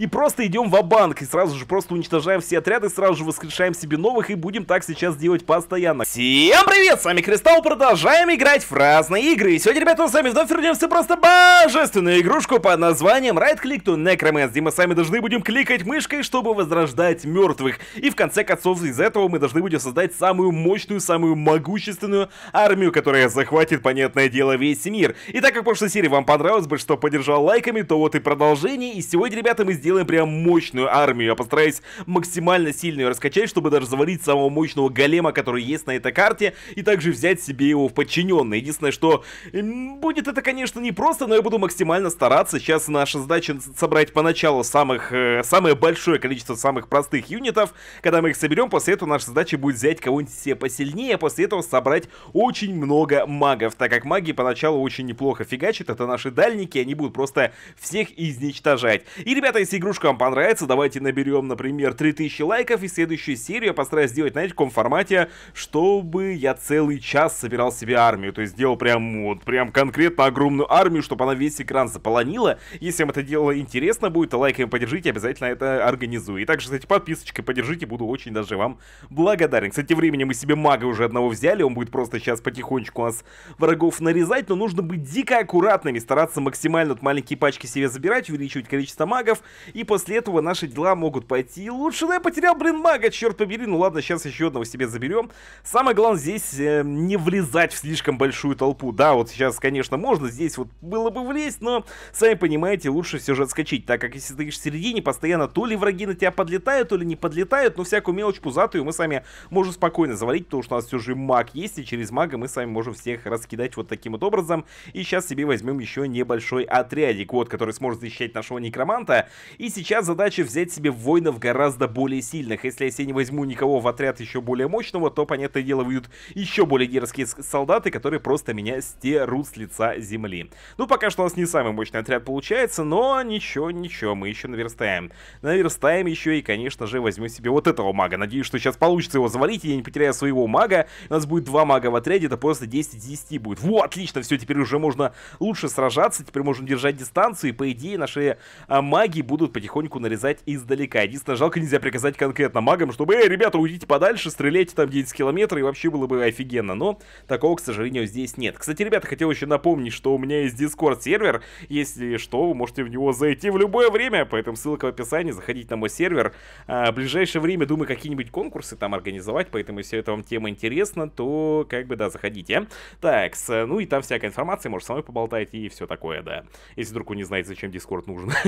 И просто идем в банк и сразу же просто уничтожаем все отряды, сразу же воскрешаем себе новых и будем так сейчас делать постоянно. Всем привет, с вами Кристалл, продолжаем играть в разные игры. И сегодня, ребята, мы с вами вновь вернемся просто божественную игрушку под названием Right Click to Necromancer, где мы с вами должны будем кликать мышкой, чтобы возрождать мертвых. И в конце концов, из этого мы должны будем создать самую мощную, самую могущественную армию, которая захватит, понятное дело, весь мир. И так как в прошлой серии вам понравилось, бы что поддержал лайками, то вот и продолжение. И сегодня, ребята, мы сделаем прям мощную армию. Я постараюсь максимально сильно ее раскачать, чтобы даже заварить самого мощного голема, который есть на этой карте, и также взять себе его в подчиненные. Единственное, что будет это, конечно, непросто, но я буду максимально стараться. Сейчас наша задача собрать поначалу самых, э, самое большое количество самых простых юнитов. Когда мы их соберем, после этого наша задача будет взять кого-нибудь себе посильнее, а после этого собрать очень много магов, так как маги поначалу очень неплохо фигачат, это наши дальники, они будут просто всех изничтожать. И, ребята, если игрушка вам понравится, давайте наберем, например, 3000 лайков, и следующую серию я постараюсь сделать, знаете, в каком формате, чтобы я целый час собирал себе армию, то есть сделал прям, вот, прям конкретно огромную армию, чтобы она весь экран заполонила. Если вам это дело интересно будет, то лайками поддержите, обязательно это организую. И также, кстати, подписочкой поддержите, буду очень даже вам благодарен. Кстати, временем мы себе мага уже одного взяли, он будет просто сейчас потихонечку у нас врагов нарезать, но нужно быть дико аккуратными, стараться максимально вот маленькие пачки себе забирать, увеличивать количество магов, и после этого наши дела могут пойти лучше. Но ну, я потерял, блин, мага, черт побери. Ну ладно, сейчас еще одного себе заберем. Самое главное здесь э, не влезать в слишком большую толпу. Да, вот сейчас, конечно, можно здесь вот было бы влезть, но, сами понимаете, лучше все же отскочить. Так как если ты в середине, постоянно то ли враги на тебя подлетают, то ли не подлетают, но всякую мелочь пузатую мы сами можем спокойно завалить, потому что у нас все же маг есть, и через мага мы сами можем всех раскидать вот таким вот образом. И сейчас себе возьмем еще небольшой отрядик, вот, который сможет защищать нашего некроманта. И сейчас задача взять себе воинов гораздо более сильных. Если я себе не возьму никого в отряд еще более мощного, то, понятное дело, выйдут еще более геройские солдаты, которые просто меня стерут с лица земли. Ну, пока что у нас не самый мощный отряд получается, но ничего, ничего, мы еще наверстаем. Наверстаем еще и, конечно же, возьму себе вот этого мага. Надеюсь, что сейчас получится его завалить, и я не потеряю своего мага. У нас будет два мага в отряде, это просто 10 10 будет. Во, отлично, все, теперь уже можно лучше сражаться, теперь можем держать дистанцию, и, по идее, наши а, маги будут будут потихоньку нарезать издалека. Единственное, жалко, нельзя приказать конкретно магам, чтобы, эй, ребята, уйдите подальше, стреляйте там 10 километров, и вообще было бы офигенно. Но такого, к сожалению, здесь нет. Кстати, ребята, хотел еще напомнить, что у меня есть Discord-сервер. Если что, вы можете в него зайти в любое время, поэтому ссылка в описании, заходите на мой сервер. А, в ближайшее время, думаю, какие-нибудь конкурсы там организовать, поэтому если эта вам тема интересна, то, как бы, да, заходите. Так, ну и там всякая информация, может, со мной поболтать и все такое, да. Если вдруг вы не знаете, зачем Discord нужен.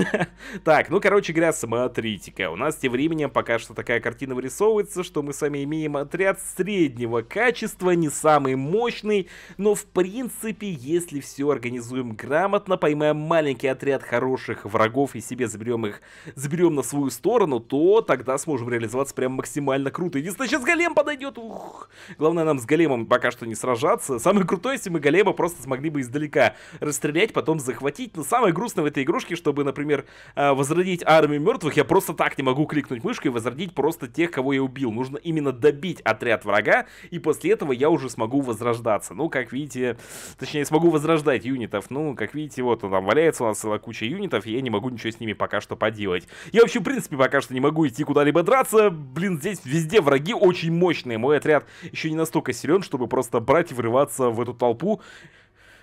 Так, так, ну, короче говоря, смотрите-ка. У нас тем временем пока что такая картина вырисовывается, что мы с вами имеем отряд среднего качества, не самый мощный, но в принципе, если все организуем грамотно, поймаем маленький отряд хороших врагов и себе заберем их, заберем на свою сторону, то тогда сможем реализоваться прям максимально круто. Единственное, сейчас голем подойдет, ух! Главное нам с големом пока что не сражаться. Самое крутое, если мы голема просто смогли бы издалека расстрелять, потом захватить. Но самое грустное в этой игрушке, чтобы, например, э, возвращаться возродить армию мертвых, я просто так не могу кликнуть мышкой и возродить просто тех, кого я убил. Нужно именно добить отряд врага, и после этого я уже смогу возрождаться. Ну, как видите, точнее, смогу возрождать юнитов. Ну, как видите, вот он там валяется, у нас целая куча юнитов, и я не могу ничего с ними пока что поделать. Я вообще, в принципе, пока что не могу идти куда-либо драться. Блин, здесь везде враги очень мощные. Мой отряд еще не настолько силен, чтобы просто брать и врываться в эту толпу.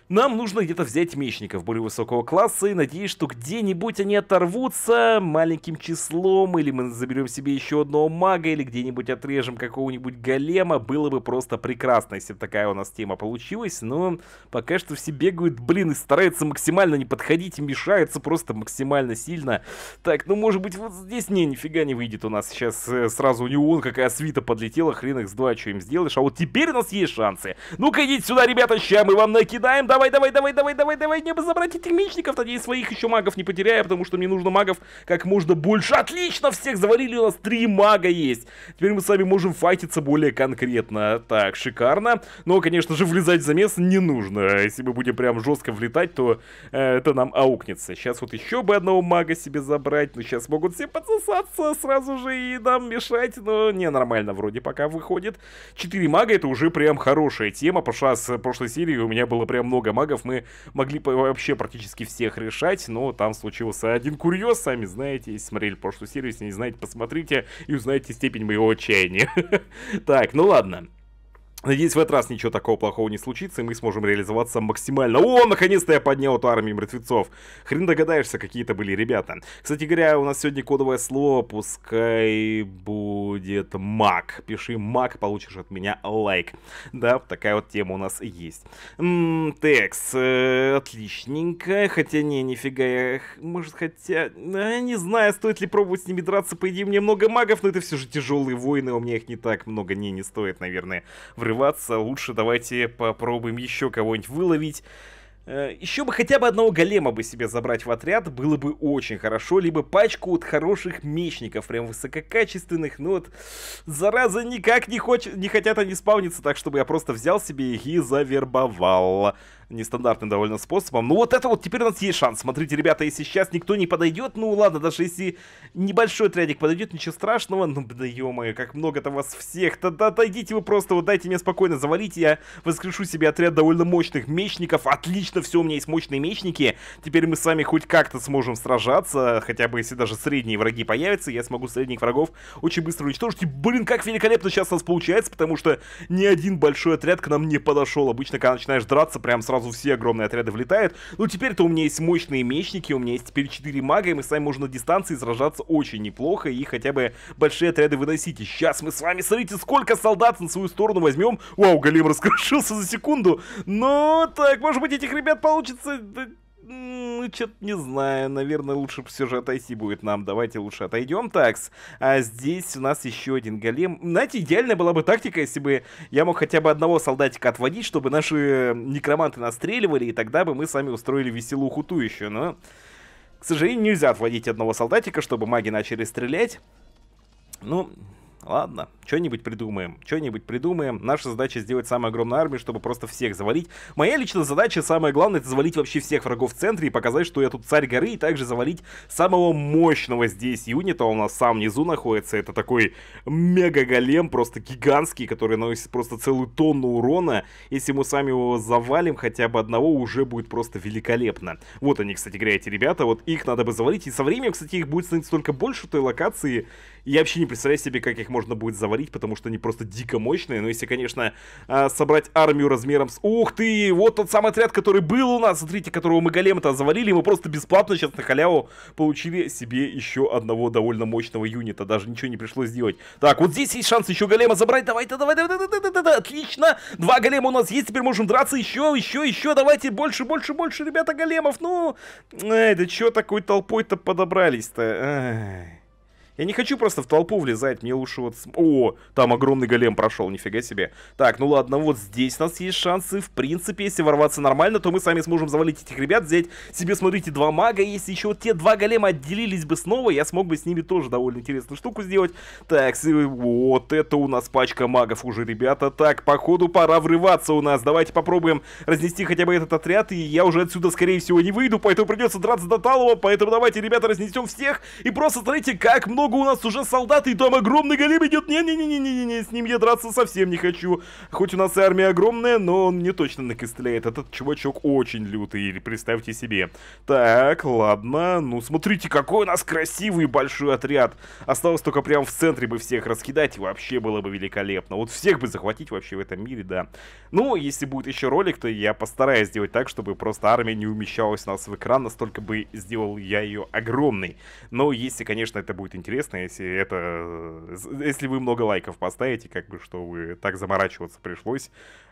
Нам нужно где-то взять мечников более высокого класса и надеюсь, что где-нибудь они оторвутся маленьким числом, или мы заберем себе еще одного мага, или где-нибудь отрежем какого-нибудь голема. Было бы просто прекрасно, если бы такая у нас тема получилась, но пока что все бегают, блин, и стараются максимально не подходить, и мешаются просто максимально сильно. Так, ну может быть вот здесь, не, нифига не выйдет у нас сейчас э, сразу у него, какая свита подлетела, хрен их с два, что им сделаешь, а вот теперь у нас есть шансы. Ну-ка идите сюда, ребята, ща мы вам накидаем, да? давай, давай, давай, давай, давай, давай, не бы забрать этих мечников, надеюсь, своих еще магов не потеряю, потому что мне нужно магов как можно больше. Отлично, всех завалили, у нас три мага есть. Теперь мы с вами можем файтиться более конкретно. Так, шикарно. Но, конечно же, влезать в замес не нужно. Если мы будем прям жестко влетать, то э, это нам аукнется. Сейчас вот еще бы одного мага себе забрать, но сейчас могут все подсосаться сразу же и нам мешать, но не, нормально вроде пока выходит. Четыре мага это уже прям хорошая тема, потому что с прошлой серии у меня было прям много много магов, мы могли вообще практически всех решать, но там случился один курьез, сами знаете, если смотрели прошлую серию, если не знаете, посмотрите и узнаете степень моего отчаяния. Так, ну ладно. Надеюсь, в этот раз ничего такого плохого не случится, и мы сможем реализоваться максимально. О, наконец-то я поднял эту армию мертвецов. Хрен догадаешься, какие это были ребята. Кстати говоря, у нас сегодня кодовое слово, пускай будет маг. Пиши маг, получишь от меня лайк. Да, такая вот тема у нас есть. М -м, текс, э, отличненько. Хотя не, нифига я... Может, хотя... Я а, не знаю, стоит ли пробовать с ними драться. По идее, мне много магов, но это все же тяжелые войны, а у меня их не так много. Не, не стоит, наверное, врываться скрываться, лучше давайте попробуем еще кого-нибудь выловить. Э, Еще бы хотя бы одного голема бы себе забрать в отряд, было бы очень хорошо, либо пачку от хороших мечников, прям высококачественных, но ну вот, зараза, никак не, хочет не хотят они спавниться, так чтобы я просто взял себе их и завербовал нестандартным довольно способом. Ну вот это вот, теперь у нас есть шанс. Смотрите, ребята, если сейчас никто не подойдет, ну ладно, даже если небольшой отрядик подойдет, ничего страшного. Ну, да ё как много-то вас всех. Да, да отойдите вы просто, вот дайте мне спокойно завалить, я воскрешу себе отряд довольно мощных мечников. Отлично что все, у меня есть мощные мечники, теперь мы с вами хоть как-то сможем сражаться, хотя бы если даже средние враги появятся, я смогу средних врагов очень быстро уничтожить. И, блин, как великолепно сейчас у нас получается, потому что ни один большой отряд к нам не подошел. Обычно, когда начинаешь драться, прям сразу все огромные отряды влетают. Ну, теперь-то у меня есть мощные мечники, у меня есть теперь 4 мага, и мы с вами можем на дистанции сражаться очень неплохо и хотя бы большие отряды выносить. И сейчас мы с вами, смотрите, сколько солдат на свою сторону возьмем. Вау, Галим раскрошился за секунду. Но так, может быть, этих ребят ребят, получится... Ну, что-то не знаю. Наверное, лучше все же отойти будет нам. Давайте лучше отойдем. Такс. А здесь у нас еще один голем. Знаете, идеальная была бы тактика, если бы я мог хотя бы одного солдатика отводить, чтобы наши некроманты настреливали, и тогда бы мы сами устроили веселуху ту еще. Но, к сожалению, нельзя отводить одного солдатика, чтобы маги начали стрелять. Ну, Ладно, что-нибудь придумаем, что-нибудь придумаем. Наша задача сделать самую огромную армию, чтобы просто всех завалить. Моя личная задача, самое главное, это завалить вообще всех врагов в центре и показать, что я тут царь горы, и также завалить самого мощного здесь юнита. Он у нас сам внизу находится. Это такой мега-голем, просто гигантский, который наносит просто целую тонну урона. Если мы сами его завалим, хотя бы одного уже будет просто великолепно. Вот они, кстати говоря, эти ребята, вот их надо бы завалить. И со временем, кстати, их будет становиться только больше той локации, я вообще не представляю себе, как их можно будет заварить, потому что они просто дико мощные. Но ну, если, конечно, а, собрать армию размером с... Ух ты, вот тот самый отряд, который был у нас, смотрите, которого мы голем-то завалили. Мы просто бесплатно сейчас на халяву получили себе еще одного довольно мощного юнита. Даже ничего не пришлось делать. Так, вот здесь есть шанс еще голема забрать. Давай-то, давай, давай, давай, давай, давай, отлично. Два голема у нас есть, теперь можем драться еще, еще, еще. Давайте больше, больше, больше, ребята, големов. Ну, эй, да чего такой толпой-то подобрались-то? Ай. Я не хочу просто в толпу влезать, мне лучше вот... О, там огромный голем прошел, нифига себе. Так, ну ладно, вот здесь у нас есть шансы, в принципе, если ворваться нормально, то мы сами сможем завалить этих ребят, взять себе, смотрите, два мага, если еще вот те два голема отделились бы снова, я смог бы с ними тоже довольно интересную штуку сделать. Так, вот это у нас пачка магов уже, ребята. Так, походу пора врываться у нас, давайте попробуем разнести хотя бы этот отряд, и я уже отсюда, скорее всего, не выйду, поэтому придется драться до талого, поэтому давайте, ребята, разнесем всех, и просто смотрите, как много много у нас уже солдат, и там огромный голем идет. Не-не-не-не-не, не, с ним я драться совсем не хочу. Хоть у нас и армия огромная, но он не точно накостыляет. Этот чувачок очень лютый, представьте себе. Так, ладно. Ну, смотрите, какой у нас красивый большой отряд. Осталось только прямо в центре бы всех раскидать, и вообще было бы великолепно. Вот всех бы захватить вообще в этом мире, да. Ну, если будет еще ролик, то я постараюсь сделать так, чтобы просто армия не умещалась у нас в экран, настолько бы сделал я ее огромной. Но если, конечно, это будет интересно, интересно, если это... Э, если вы много лайков поставите, как бы, что вы так заморачиваться пришлось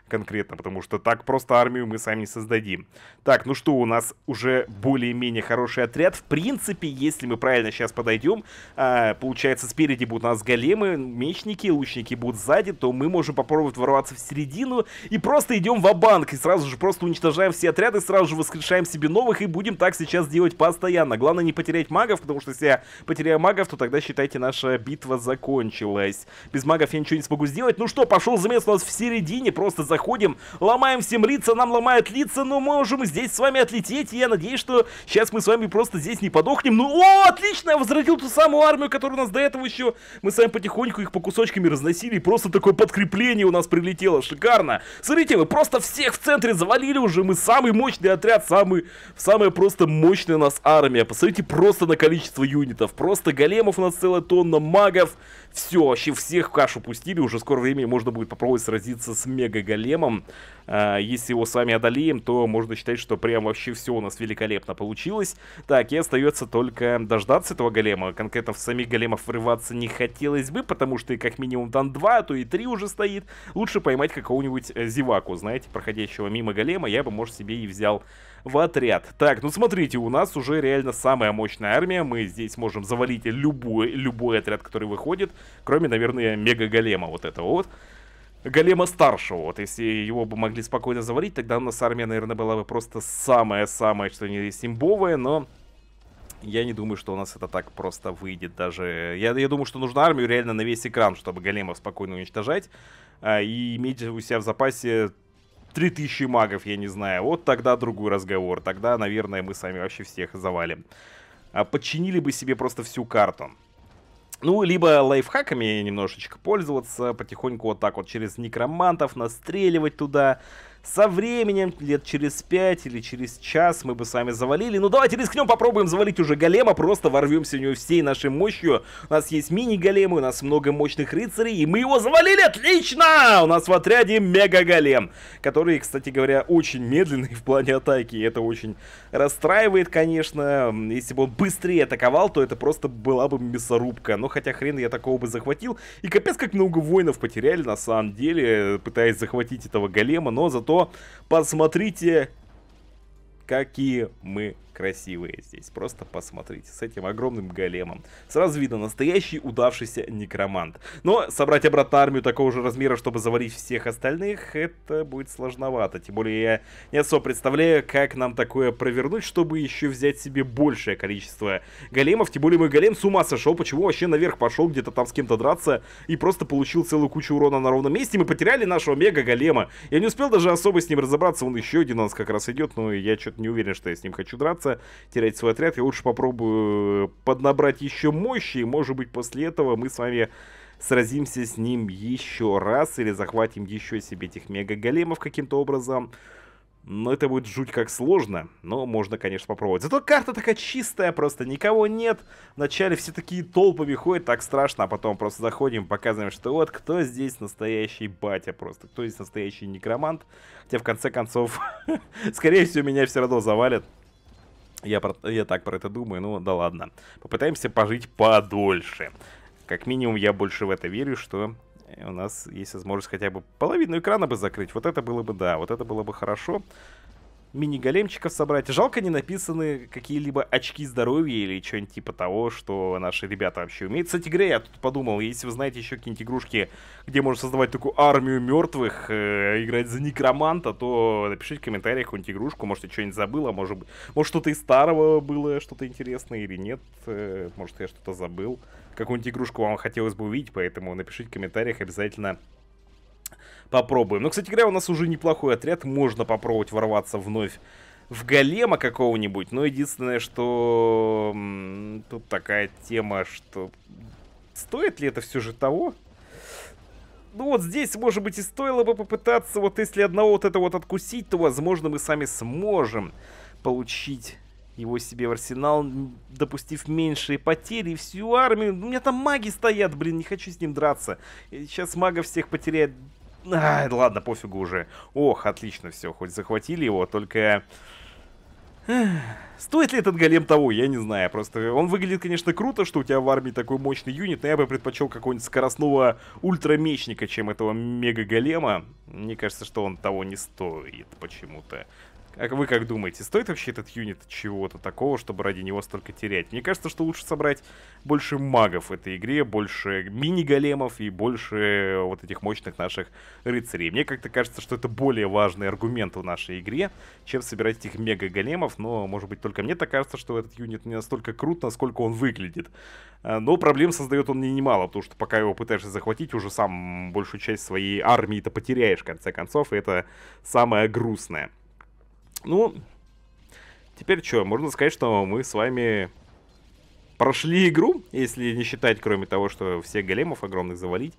конкретно, потому что так просто армию мы сами не создадим. Так, ну что, у нас уже более-менее хороший отряд. В принципе, если мы правильно сейчас подойдем, а, получается, спереди будут у нас големы, мечники, лучники будут сзади, то мы можем попробовать ворваться в середину и просто идем в банк и сразу же просто уничтожаем все отряды, сразу же воскрешаем себе новых и будем так сейчас делать постоянно. Главное не потерять магов, потому что если я потеряю магов, то тогда, считайте, наша битва закончилась. Без магов я ничего не смогу сделать. Ну что, пошел замес у нас в середине, просто за заходим, ломаем всем лица, нам ломают лица, но можем здесь с вами отлететь, я надеюсь, что сейчас мы с вами просто здесь не подохнем. Ну, о, отлично, я возродил ту самую армию, которую у нас до этого еще, мы с вами потихоньку их по кусочками разносили, просто такое подкрепление у нас прилетело, шикарно. Смотрите, мы просто всех в центре завалили уже, мы самый мощный отряд, самый, самая просто мощная у нас армия, посмотрите просто на количество юнитов, просто големов у нас целая тонна, магов, все, вообще всех в кашу пустили, уже скоро время, можно будет попробовать сразиться с мега-големом големом. Э, если его с вами одолеем, то можно считать, что прям вообще все у нас великолепно получилось. Так, и остается только дождаться этого голема. Конкретно в самих големов врываться не хотелось бы, потому что и как минимум там два, а то и три уже стоит. Лучше поймать какого-нибудь э, зеваку, знаете, проходящего мимо голема. Я бы, может, себе и взял в отряд. Так, ну смотрите, у нас уже реально самая мощная армия. Мы здесь можем завалить любой, любой отряд, который выходит, кроме, наверное, мега-голема вот этого вот. Голема старшего. Вот если его бы могли спокойно завалить, тогда у нас армия, наверное, была бы просто самая-самая, что не симбовая, но... Я не думаю, что у нас это так просто выйдет даже. Я, я думаю, что нужно армию реально на весь экран, чтобы Голема спокойно уничтожать. А, и иметь у себя в запасе 3000 магов, я не знаю. Вот тогда другой разговор. Тогда, наверное, мы сами вообще всех завалим. А подчинили бы себе просто всю карту. Ну, либо лайфхаками немножечко пользоваться, потихоньку вот так вот через некромантов настреливать туда, со временем, лет через пять или через час мы бы сами завалили. Ну давайте рискнем, попробуем завалить уже голема, просто ворвемся в него всей нашей мощью. У нас есть мини-големы, у нас много мощных рыцарей, и мы его завалили! Отлично! У нас в отряде мега-голем, который, кстати говоря, очень медленный в плане атаки. Это очень расстраивает, конечно. Если бы он быстрее атаковал, то это просто была бы мясорубка. Но хотя хрен я такого бы захватил. И капец, как много воинов потеряли на самом деле, пытаясь захватить этого голема, но зато посмотрите, какие мы красивые здесь. Просто посмотрите, с этим огромным големом. Сразу видно, настоящий удавшийся некромант. Но собрать обратно армию такого же размера, чтобы заварить всех остальных, это будет сложновато. Тем более я не особо представляю, как нам такое провернуть, чтобы еще взять себе большее количество големов. Тем более мой голем с ума сошел, почему вообще наверх пошел где-то там с кем-то драться и просто получил целую кучу урона на ровном месте. Мы потеряли нашего мега-голема. Я не успел даже особо с ним разобраться, он еще один у нас как раз идет, но я что-то не уверен, что я с ним хочу драться бояться терять свой отряд. Я лучше попробую э, поднабрать еще мощи, и, может быть, после этого мы с вами сразимся с ним еще раз или захватим еще себе этих мега-големов каким-то образом. Но это будет жуть как сложно, но можно, конечно, попробовать. Зато карта такая чистая, просто никого нет. Вначале все такие толпами ходят, так страшно, а потом просто заходим, показываем, что вот кто здесь настоящий батя просто, кто здесь настоящий некромант. Хотя, в конце концов, скорее всего, меня все равно завалят. Я, про, я так про это думаю, ну да ладно. Попытаемся пожить подольше. Как минимум, я больше в это верю, что у нас есть возможность хотя бы половину экрана бы закрыть. Вот это было бы, да, вот это было бы хорошо мини-големчиков собрать. Жалко, не написаны какие-либо очки здоровья или что-нибудь типа того, что наши ребята вообще умеют. Кстати говоря, я тут подумал, если вы знаете еще какие-нибудь игрушки, где можно создавать такую армию мертвых, э, играть за некроманта, то напишите в комментариях какую-нибудь игрушку, может, я что-нибудь забыл, а может может, что-то из старого было, что-то интересное или нет, э, может, я что-то забыл. Какую-нибудь игрушку вам хотелось бы увидеть, поэтому напишите в комментариях обязательно попробуем. Но, кстати говоря, у нас уже неплохой отряд. Можно попробовать ворваться вновь в голема какого-нибудь. Но единственное, что тут такая тема, что стоит ли это все же того? Ну вот здесь, может быть, и стоило бы попытаться, вот если одного вот это вот откусить, то, возможно, мы сами сможем получить его себе в арсенал, допустив меньшие потери, и всю армию. У меня там маги стоят, блин, не хочу с ним драться. Сейчас магов всех потеряет. Ай, ладно, пофигу уже. Ох, отлично все, хоть захватили его, только... Стоит ли этот голем того, я не знаю. Просто он выглядит, конечно, круто, что у тебя в армии такой мощный юнит, но я бы предпочел какого-нибудь скоростного ультрамечника, чем этого мега-голема. Мне кажется, что он того не стоит почему-то. Как вы как думаете, стоит вообще этот юнит чего-то такого, чтобы ради него столько терять? Мне кажется, что лучше собрать больше магов в этой игре, больше мини-големов и больше э, вот этих мощных наших рыцарей. Мне как-то кажется, что это более важный аргумент в нашей игре, чем собирать этих мега-големов, но, может быть, только мне так кажется, что этот юнит не настолько крут, насколько он выглядит. А, но проблем создает он не немало, потому что пока его пытаешься захватить, уже сам большую часть своей армии-то потеряешь, в конце концов, и это самое грустное. Ну, теперь что, можно сказать, что мы с вами прошли игру, если не считать, кроме того, что всех големов огромных завалить.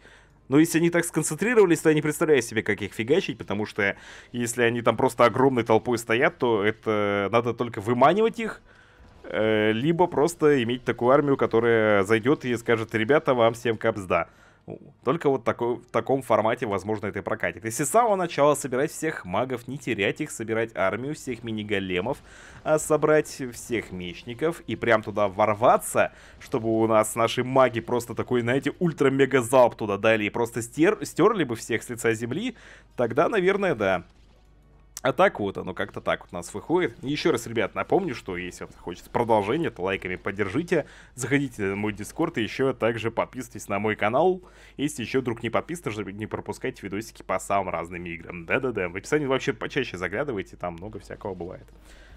Но если они так сконцентрировались, то я не представляю себе, как их фигачить, потому что если они там просто огромной толпой стоят, то это надо только выманивать их, э, либо просто иметь такую армию, которая зайдет и скажет, ребята, вам всем капсда. Только вот такой, в таком формате, возможно, это и прокатит. Если с самого начала собирать всех магов, не терять их, собирать армию, всех мини-големов, а собрать всех мечников и прям туда ворваться, чтобы у нас наши маги просто такой, знаете, ультра-мега-залп туда дали и просто стер, стерли бы всех с лица земли, тогда, наверное, да. А так вот оно как-то так вот у нас выходит. Еще раз, ребят, напомню, что если вам хочется продолжения, то лайками поддержите. Заходите на мой дискорд и еще также подписывайтесь на мой канал. Если еще вдруг не подписаны, чтобы не пропускать видосики по самым разным играм. Да-да-да, в описании вообще почаще заглядывайте, там много всякого бывает.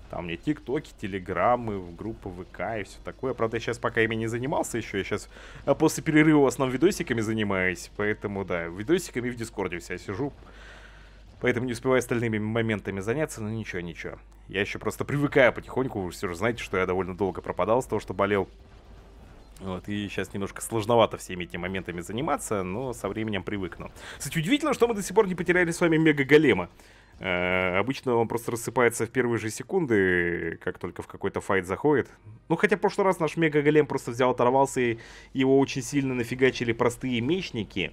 Там мне тиктоки, телеграммы, группы ВК и все такое. Правда, я сейчас пока ими не занимался еще. Я сейчас э, после перерыва в основном видосиками занимаюсь. Поэтому, да, видосиками в Дискорде вся сижу. Поэтому не успеваю остальными моментами заняться, но ничего, ничего. Я еще просто привыкаю потихоньку, вы все же знаете, что я довольно долго пропадал с того, что болел. Вот, и сейчас немножко сложновато всеми этими моментами заниматься, но со временем привыкну. Кстати, удивительно, что мы до сих пор не потеряли с вами мега-голема. Э, обычно он просто рассыпается в первые же секунды, как только в какой-то файт заходит. Ну, хотя в прошлый раз наш мега-голем просто взял, оторвался, и его очень сильно нафигачили простые мечники.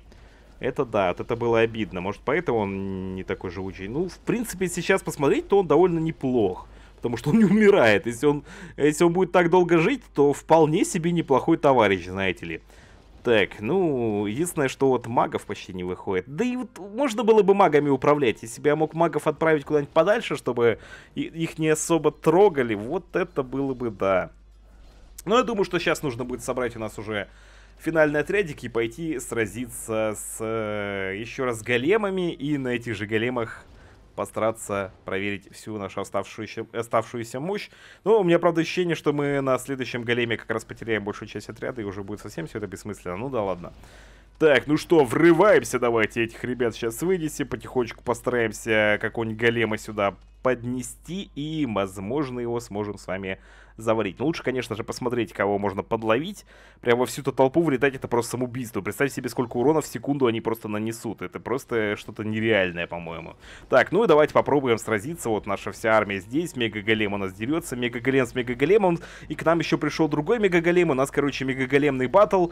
Это да, вот это было обидно. Может, поэтому он не такой живучий. Ну, в принципе, сейчас посмотреть, то он довольно неплох. Потому что он не умирает. Если он, если он будет так долго жить, то вполне себе неплохой товарищ, знаете ли. Так, ну, единственное, что вот магов почти не выходит. Да и вот можно было бы магами управлять. Если бы я мог магов отправить куда-нибудь подальше, чтобы их не особо трогали, вот это было бы да. Но я думаю, что сейчас нужно будет собрать у нас уже финальный отрядик и пойти сразиться с э, еще раз големами и на этих же големах постараться проверить всю нашу оставшуюся, оставшуюся мощь. Но у меня, правда, ощущение, что мы на следующем големе как раз потеряем большую часть отряда, и уже будет совсем все это бессмысленно. Ну да ладно. Так, ну что, врываемся давайте, этих ребят сейчас вынеси, потихонечку постараемся какого-нибудь голема сюда поднести, и, возможно, его сможем с вами заварить. Но ну, лучше, конечно же, посмотреть, кого можно подловить. Прямо во всю эту толпу влетать это просто самоубийство. Представьте себе, сколько урона в секунду они просто нанесут. Это просто что-то нереальное, по-моему. Так, ну и давайте попробуем сразиться. Вот наша вся армия здесь. Мегаголем у нас дерется. Мегаголем с мегаголемом. И к нам еще пришел другой мегаголем. У нас, короче, мегаголемный батл.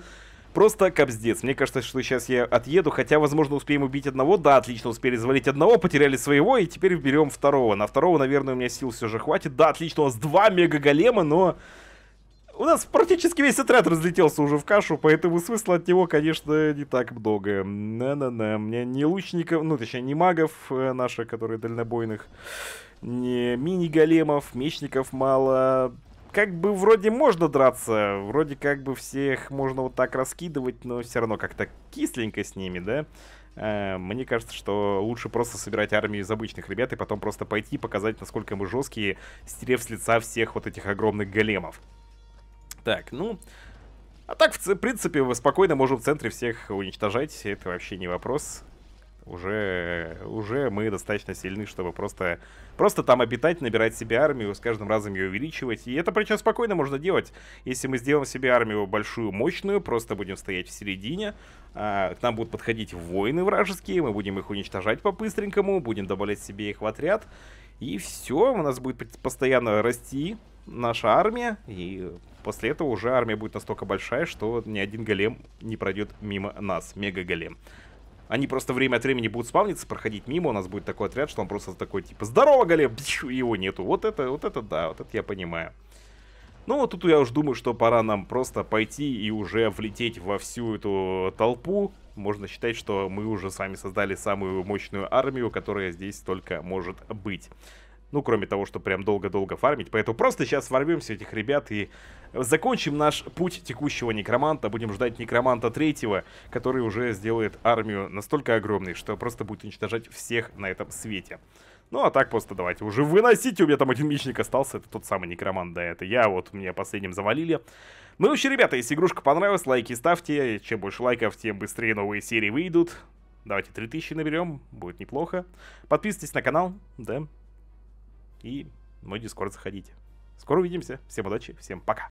Просто капздец. Мне кажется, что сейчас я отъеду, хотя, возможно, успеем убить одного. Да, отлично, успели завалить одного, потеряли своего, и теперь берем второго. На второго, наверное, у меня сил все же хватит. Да, отлично, у нас два мега-голема, но... У нас практически весь отряд разлетелся уже в кашу, поэтому смысла от него, конечно, не так много. На-на-на, мне не лучников, ну, точнее, не магов э, наших, которые дальнобойных, не мини-големов, мечников мало, как бы вроде можно драться, вроде как бы всех можно вот так раскидывать, но все равно как-то кисленько с ними, да? Э, мне кажется, что лучше просто собирать армию из обычных ребят и потом просто пойти и показать, насколько мы жесткие, стерев с лица всех вот этих огромных големов. Так, ну... А так, в принципе, спокойно можем в центре всех уничтожать, это вообще не вопрос уже, уже мы достаточно сильны, чтобы просто, просто там обитать, набирать себе армию, с каждым разом ее увеличивать. И это причем спокойно можно делать. Если мы сделаем себе армию большую, мощную, просто будем стоять в середине, а, к нам будут подходить воины вражеские, мы будем их уничтожать по-быстренькому, будем добавлять себе их в отряд. И все, у нас будет постоянно расти наша армия, и после этого уже армия будет настолько большая, что ни один голем не пройдет мимо нас, мега-голем. Они просто время от времени будут спавниться, проходить мимо, у нас будет такой отряд, что он просто такой, типа, здорово, Галеб, его нету. Вот это, вот это да, вот это я понимаю. Ну, вот тут я уж думаю, что пора нам просто пойти и уже влететь во всю эту толпу. Можно считать, что мы уже с вами создали самую мощную армию, которая здесь только может быть. Ну, кроме того, что прям долго-долго фармить. Поэтому просто сейчас сворвемся этих ребят и закончим наш путь текущего некроманта. Будем ждать некроманта третьего, который уже сделает армию настолько огромной, что просто будет уничтожать всех на этом свете. Ну, а так просто давайте уже выносите. У меня там один мечник остался. Это тот самый некромант, да, это я. Вот меня последним завалили. Ну, вообще, ребята, если игрушка понравилась, лайки ставьте. Чем больше лайков, тем быстрее новые серии выйдут. Давайте 3000 наберем, будет неплохо. Подписывайтесь на канал, да и мой Дискорд заходите. Скоро увидимся. Всем удачи, всем пока.